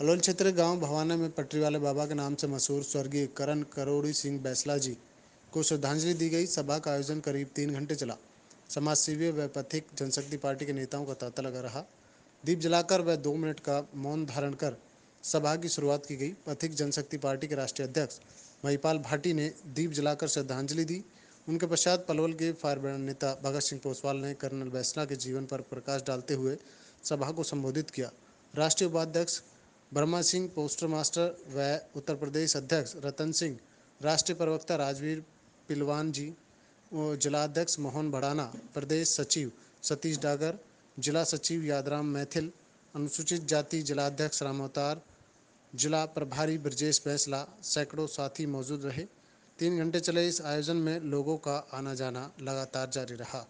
अलोल क्षेत्र गांव भवाना में पटरी वाले बाबा के नाम से मशहूर स्वर्गीय करण करोड़ी सिंह बैसला जी को श्रद्धांजलि दी गई सभा का आयोजन करीब तीन घंटे चला सेवी व पथिक जनशक्ति पार्टी के नेताओं का तांता लगा रहा दीप जलाकर व दो मिनट का मौन धारण कर सभा की शुरुआत की गई पथिक जनशक्ति पार्टी के राष्ट्रीय अध्यक्ष महिपाल भाटी ने दीप जलाकर श्रद्धांजलि दी उनके पश्चात पलवल के फायर ब्रांड नेता भगत सिंह पोसवाल ने कर्नल बैसला के जीवन पर प्रकाश डालते हुए सभा को संबोधित किया राष्ट्रीय उपाध्यक्ष ब्रह्मा सिंह पोस्टर मास्टर व उत्तर प्रदेश अध्यक्ष रतन सिंह राष्ट्रीय प्रवक्ता राजवीर पिलवान जी जिलाध्यक्ष मोहन भड़ाना प्रदेश सचिव सतीश डागर जिला सचिव यादराम मैथिल अनुसूचित जाति जिलाध्यक्ष रामवतार जिला प्रभारी ब्रजेश बैंसला सैकड़ों साथी मौजूद रहे तीन घंटे चले इस आयोजन में लोगों का आना जाना लगातार जारी रहा